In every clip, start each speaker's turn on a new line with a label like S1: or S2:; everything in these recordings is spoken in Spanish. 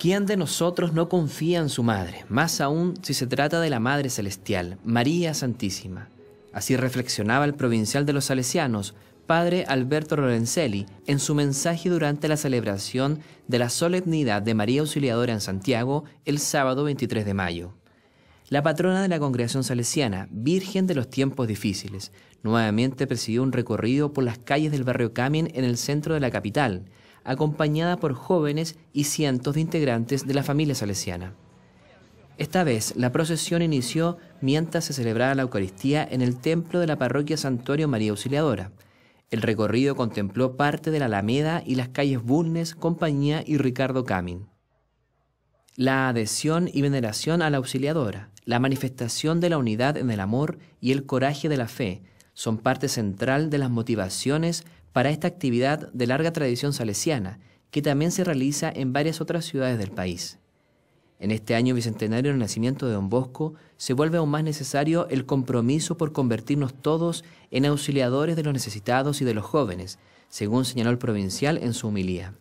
S1: ¿Quién de nosotros no confía en su Madre, más aún si se trata de la Madre Celestial, María Santísima? Así reflexionaba el provincial de los salesianos, padre Alberto Lorenzelli, en su mensaje durante la celebración de la solemnidad de María Auxiliadora en Santiago el sábado 23 de mayo. La patrona de la congregación salesiana, Virgen de los tiempos difíciles, nuevamente presidió un recorrido por las calles del barrio Camien en el centro de la capital, acompañada por jóvenes y cientos de integrantes de la familia salesiana. Esta vez la procesión inició mientras se celebraba la Eucaristía en el templo de la parroquia Santuario María Auxiliadora. El recorrido contempló parte de la Alameda y las calles Bulnes, Compañía y Ricardo Camin. La adhesión y veneración a la auxiliadora, la manifestación de la unidad en el amor y el coraje de la fe, son parte central de las motivaciones para esta actividad de larga tradición salesiana, que también se realiza en varias otras ciudades del país. En este año bicentenario del nacimiento de Don Bosco, se vuelve aún más necesario el compromiso por convertirnos todos en auxiliadores de los necesitados y de los jóvenes, según señaló el provincial en su humilía.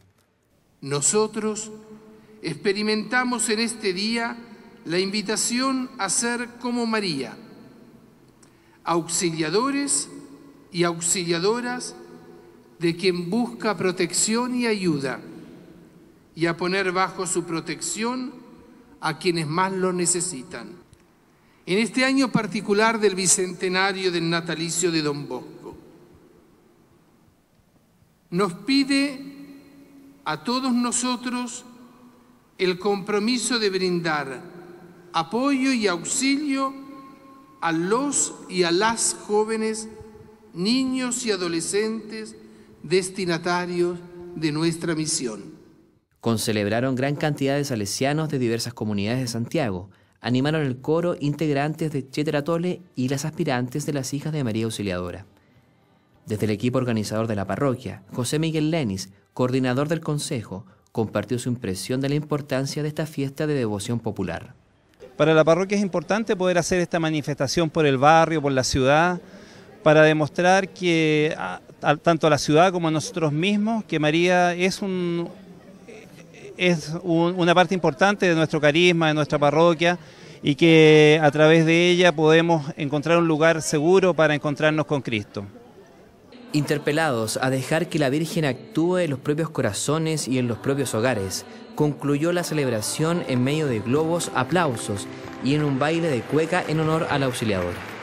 S2: Nosotros experimentamos en este día la invitación a ser como María, auxiliadores y auxiliadoras de quien busca protección y ayuda, y a poner bajo su protección a quienes más lo necesitan. En este año particular del bicentenario del natalicio de Don Bosco, nos pide a todos nosotros el compromiso de brindar apoyo y auxilio a los y a las jóvenes, niños y adolescentes destinatarios de nuestra
S1: misión. Concelebraron gran cantidad de salesianos de diversas comunidades de Santiago. Animaron el coro integrantes de Cheteratole y las aspirantes de las hijas de María Auxiliadora. Desde el equipo organizador de la parroquia, José Miguel Lenis, coordinador del
S3: consejo, compartió su impresión de la importancia de esta fiesta de devoción popular. Para la parroquia es importante poder hacer esta manifestación por el barrio, por la ciudad, para demostrar que tanto a la ciudad como a nosotros mismos, que María es una parte importante de nuestro carisma, de nuestra parroquia, y que a través de ella podemos encontrar un lugar seguro para encontrarnos con Cristo. Interpelados a dejar que la Virgen actúe en los propios corazones
S1: y en los propios hogares, concluyó la celebración en medio de globos, aplausos y en un baile de cueca en honor al auxiliador.